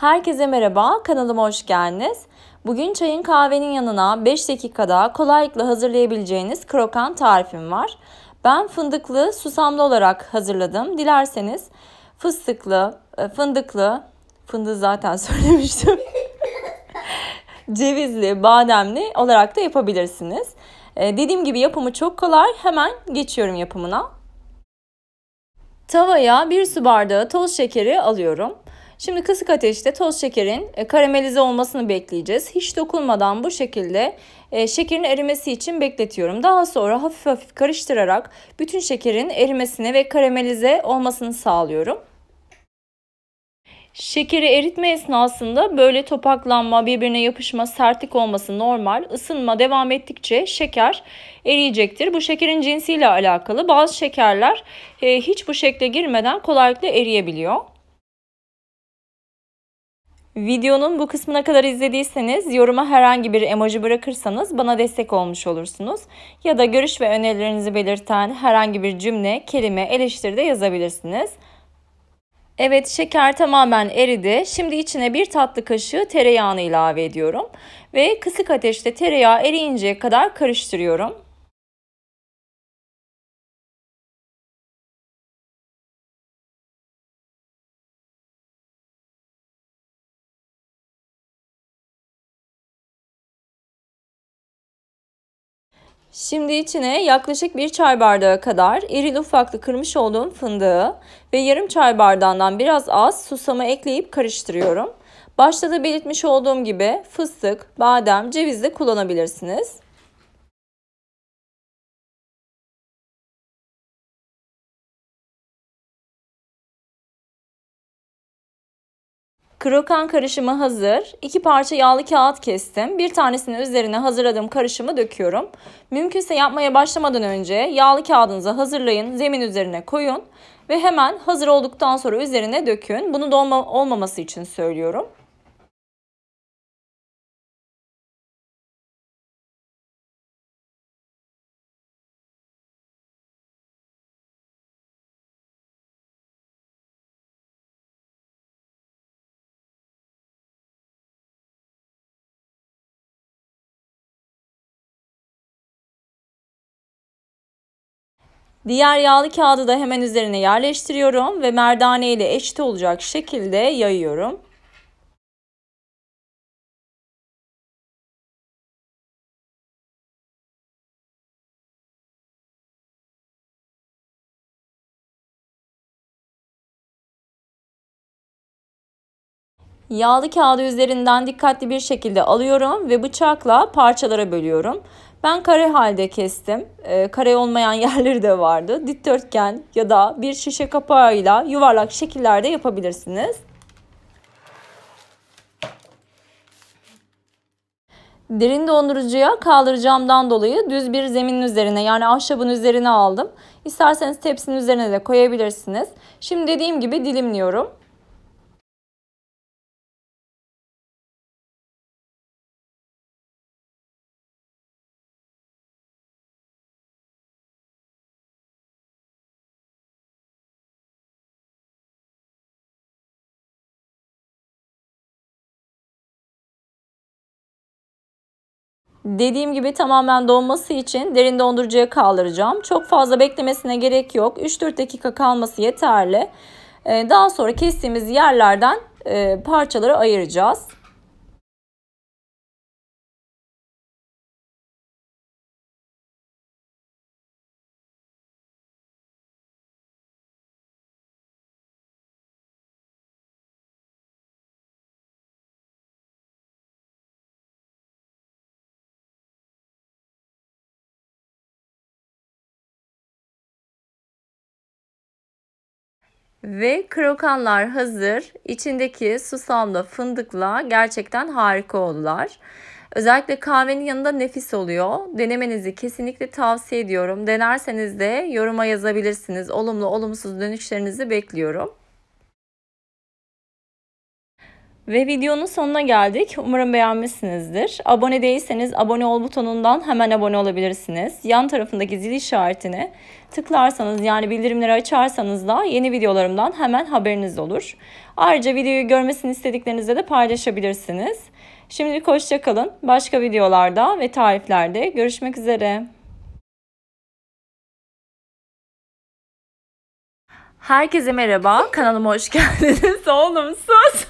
Herkese merhaba, kanalıma hoş geldiniz. Bugün çayın kahvenin yanına 5 dakikada kolaylıkla hazırlayabileceğiniz krokan tarifim var. Ben fındıklı, susamlı olarak hazırladım. Dilerseniz fıstıklı, e, fındıklı, fındığı zaten söylemiştim. Cevizli, bademli olarak da yapabilirsiniz. E, dediğim gibi yapımı çok kolay. Hemen geçiyorum yapımına. Tavaya 1 su bardağı toz şekeri alıyorum. Şimdi kısık ateşte toz şekerin e, karamelize olmasını bekleyeceğiz. Hiç dokunmadan bu şekilde e, şekerin erimesi için bekletiyorum. Daha sonra hafif hafif karıştırarak bütün şekerin erimesini ve karamelize olmasını sağlıyorum. Şekeri eritme esnasında böyle topaklanma, birbirine yapışma, sertlik olması normal. Isınma devam ettikçe şeker eriyecektir. Bu şekerin cinsiyle alakalı. Bazı şekerler e, hiç bu şekle girmeden kolaylıkla eriyebiliyor. Videonun bu kısmına kadar izlediyseniz yoruma herhangi bir emoji bırakırsanız bana destek olmuş olursunuz. Ya da görüş ve önerilerinizi belirten herhangi bir cümle, kelime, eleştiri de yazabilirsiniz. Evet şeker tamamen eridi. Şimdi içine bir tatlı kaşığı tereyağını ilave ediyorum. Ve kısık ateşte tereyağı eriyinceye kadar karıştırıyorum. Şimdi içine yaklaşık bir çay bardağı kadar iri ufaklı kırmış olduğum fındığı ve yarım çay bardağından biraz az susamı ekleyip karıştırıyorum. Başta da belirtmiş olduğum gibi fıstık, badem, ceviz de kullanabilirsiniz. Krokan karışımı hazır. İki parça yağlı kağıt kestim. Bir tanesinin üzerine hazırladığım karışımı döküyorum. Mümkünse yapmaya başlamadan önce yağlı kağıdınızı hazırlayın. Zemin üzerine koyun ve hemen hazır olduktan sonra üzerine dökün. Bunu dolma olmaması için söylüyorum. Diğer yağlı kağıdı da hemen üzerine yerleştiriyorum ve merdane ile eşit olacak şekilde yayıyorum. Yağlı kağıdı üzerinden dikkatli bir şekilde alıyorum ve bıçakla parçalara bölüyorum. Ben kare halde kestim. E, kare olmayan yerleri de vardı. Dikdörtgen ya da bir şişe kapağıyla yuvarlak şekillerde yapabilirsiniz. Derin dondurucuya kaldıracağımdan dolayı düz bir zeminin üzerine yani ahşabın üzerine aldım. İsterseniz tepsinin üzerine de koyabilirsiniz. Şimdi dediğim gibi dilimliyorum. Dediğim gibi tamamen donması için derin dondurucuya kaldıracağım. Çok fazla beklemesine gerek yok. 3-4 dakika kalması yeterli. Ee, daha sonra kestiğimiz yerlerden e, parçaları ayıracağız. Ve krokanlar hazır. İçindeki susamla fındıkla gerçekten harika oldular. Özellikle kahvenin yanında nefis oluyor. Denemenizi kesinlikle tavsiye ediyorum. Denerseniz de yoruma yazabilirsiniz. Olumlu olumsuz dönüşlerinizi bekliyorum. Ve videonun sonuna geldik. Umarım beğenmişsinizdir. Abone değilseniz abone ol butonundan hemen abone olabilirsiniz. Yan tarafındaki zil işaretini tıklarsanız yani bildirimleri açarsanız da yeni videolarımdan hemen haberiniz olur. Ayrıca videoyu görmesini istediklerinizle de paylaşabilirsiniz. Şimdilik hoşçakalın. Başka videolarda ve tariflerde görüşmek üzere. Herkese merhaba. Kanalıma hoş geldiniz. Oğlum sus.